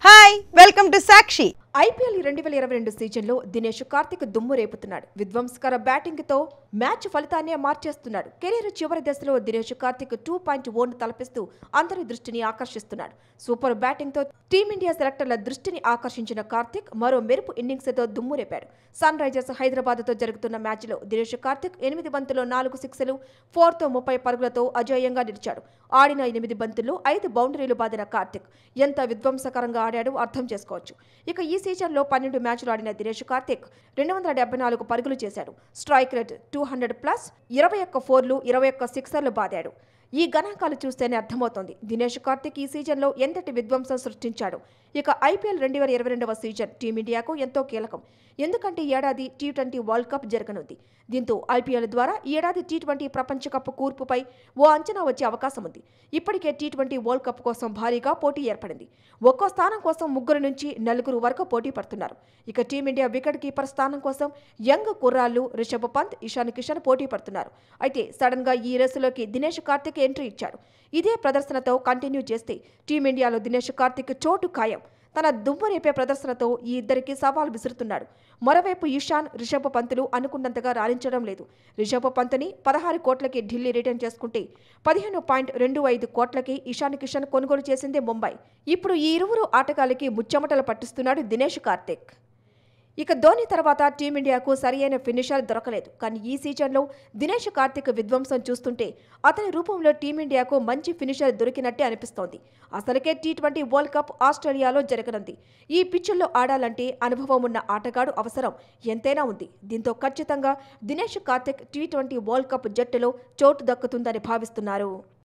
Hi, welcome to Sakshi. IPL రెండు వేల ఇరవై రెండు సీజన్లో దినేష్ కార్తిక్ దుమ్ము రేపుతున్నాడు విధ్వంసకర బ్యాటింగ్తో మ్యాచ్ ఫలితాన్నే మార్చేస్తున్నాడు కెరీర్ చివరి దశలో దినేష్ కార్తిక్ టూ పాయింట్ ఓన్ను తలపిస్తూ అందరి దృష్టిని ఆకర్షిస్తున్నాడు సూపర్ బ్యాటింగ్తో టీమిండియా సెలెక్టర్ల దృష్టిని ఆకర్షించిన కార్తిక్ మరో మెరుపు ఇన్నింగ్స్తో దుమ్ము రేపాడు సన్ రైజర్స్ హైదరాబాద్తో జరుగుతున్న మ్యాచ్లో దినేష్ కార్తిక్ ఎనిమిది బంతుల్లో నాలుగు సిక్స్లు ఫోర్తో ముప్పై పరుగులతో అజేయంగా నిలిచాడు ఆడిన ఎనిమిది బంతుల్లో ఐదు బౌండరీలు బాదిన కార్తిక్ ఎంత విధ్వంసకరంగా ఆడాడో అర్థం చేసుకోవచ్చు ఇక ఈ సీజన్లో పన్నెండు మ్యాచ్లు ఆడిన దినేష్ కార్తిక్ రెండు వందల డెబ్బై నాలుగు పరుగులు చేశాడు strike rate two hundred plus ఇరవై ఒక్క ఫోర్లు ఇరవై ఒక్క సిక్సర్లు బాదాడు ఈ గణాంకాలు చూస్తేనే అర్థమవుతోంది దినేష్ కార్తిక్ ఈ సీజన్లో ఎంతటి విధ్వంసం సృష్టించాడు ఇక ఐపీఎల్ రెండు వేల ఇరవై రెండవ సీజన్ టీమిండియాకు ఎంతో కీలకం ఎందుకంటే ఏడాది టీ ట్వంటీ వరల్డ్ కప్ జరగనుంది దీంతో ఐపీఎల్ ద్వారా ఈ ఏడాది టీ ట్వంటీ ప్రపంచ కప్ కూర్పుపై ఓ అంచనా వచ్చే అవకాశం ఉంది ఇప్పటికే టీ ట్వంటీ వరల్డ్ కప్ కోసం భారీగా పోటీ ఏర్పడింది ఒక్కో స్థానం కోసం ముగ్గురు నుంచి నలుగురు వరకు పోటీ పడుతున్నారు ఇక టీమిండియా వికెట్ కీపర్ స్థానం కోసం యంగ్ కుర్రాళ్ళు రిషభ్ పంత్ ఇషాన్ కిషన్ పోటీ పడుతున్నారు అయితే సడన్ గా ఈ రేసులోకి దినేష్ కార్తిక్ ఎంట్రీ ఇచ్చాడు ఇదే ప్రదర్శనతో కంటిన్యూ చేస్తే టీమిండియాలో దినేష్ కార్తిక్ చోటు ఖాయం తన దుమ్ము రేపే ప్రదర్శనతో ఈ ఇద్దరికి సవాల్ విసురుతున్నాడు మరోవైపు ఈశాన్ రిషభ పంతులు అనుకున్నంతగా రాణించడం లేదు రిషభ పంతుని పదహారు కోట్లకి ఢిల్లీ రిటర్న్ చేసుకుంటే పదిహేను పాయింట్ రెండు ఐదు కోట్లకి ఇషాన్ కిషన్ కొనుగోలు చేసిందే ముంబై ఇప్పుడు ఈ ఇరువురు ఆటగాళ్ళకి ముచ్చమటలు పట్టిస్తున్నాడు దినేష్ కార్తిక్ ఇక ధోని తర్వాత టీమిండియాకు సరియైన ఫినిషర్ దొరకలేదు కానీ ఈ సీజన్లో దినేష్ కార్తిక్ విధ్వంసం చూస్తుంటే అతని రూపంలో టీమిండియాకు మంచి ఫినిషర్ దొరికినట్టే అనిపిస్తోంది అసలుకే టీ ట్వంటీ వరల్డ్ కప్ ఆస్ట్రేలియాలో జరగనుంది ఈ పిచ్చుల్లో ఆడాలంటే అనుభవం ఉన్న ఆటగాడు అవసరం ఎంతైనా ఉంది దీంతో ఖచ్చితంగా Dinesh Karthik T twenty world cup జట్టులో చోటు దక్కుతుందని భావిస్తున్నారు